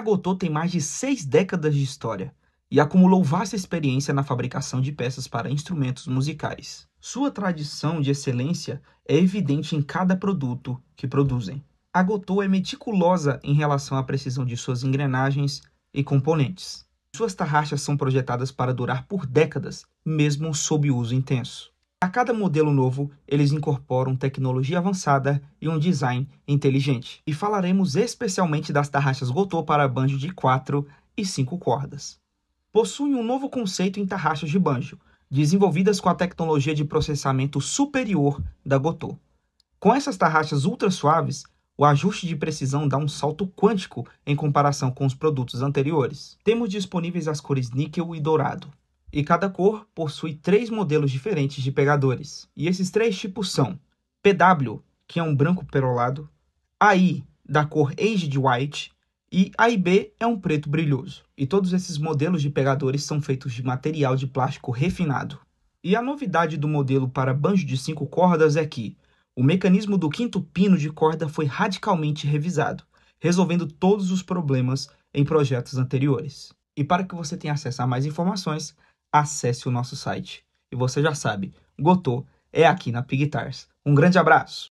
Gotô tem mais de seis décadas de história e acumulou vasta experiência na fabricação de peças para instrumentos musicais. Sua tradição de excelência é evidente em cada produto que produzem. Gotô é meticulosa em relação à precisão de suas engrenagens e componentes. Suas tarraxas são projetadas para durar por décadas, mesmo sob uso intenso. A cada modelo novo, eles incorporam tecnologia avançada e um design inteligente. E falaremos especialmente das tarraxas Gotô para banjo de 4 e 5 cordas. Possuem um novo conceito em tarraxas de banjo, desenvolvidas com a tecnologia de processamento superior da Gotô. Com essas tarraxas ultra suaves, o ajuste de precisão dá um salto quântico em comparação com os produtos anteriores. Temos disponíveis as cores níquel e dourado e cada cor possui três modelos diferentes de pegadores. E esses três tipos são PW, que é um branco perolado, AI, da cor Aged White, e AIB é um preto brilhoso. E todos esses modelos de pegadores são feitos de material de plástico refinado. E a novidade do modelo para banjo de cinco cordas é que o mecanismo do quinto pino de corda foi radicalmente revisado, resolvendo todos os problemas em projetos anteriores. E para que você tenha acesso a mais informações, acesse o nosso site. E você já sabe, Gotô é aqui na Pigtars. Um grande abraço!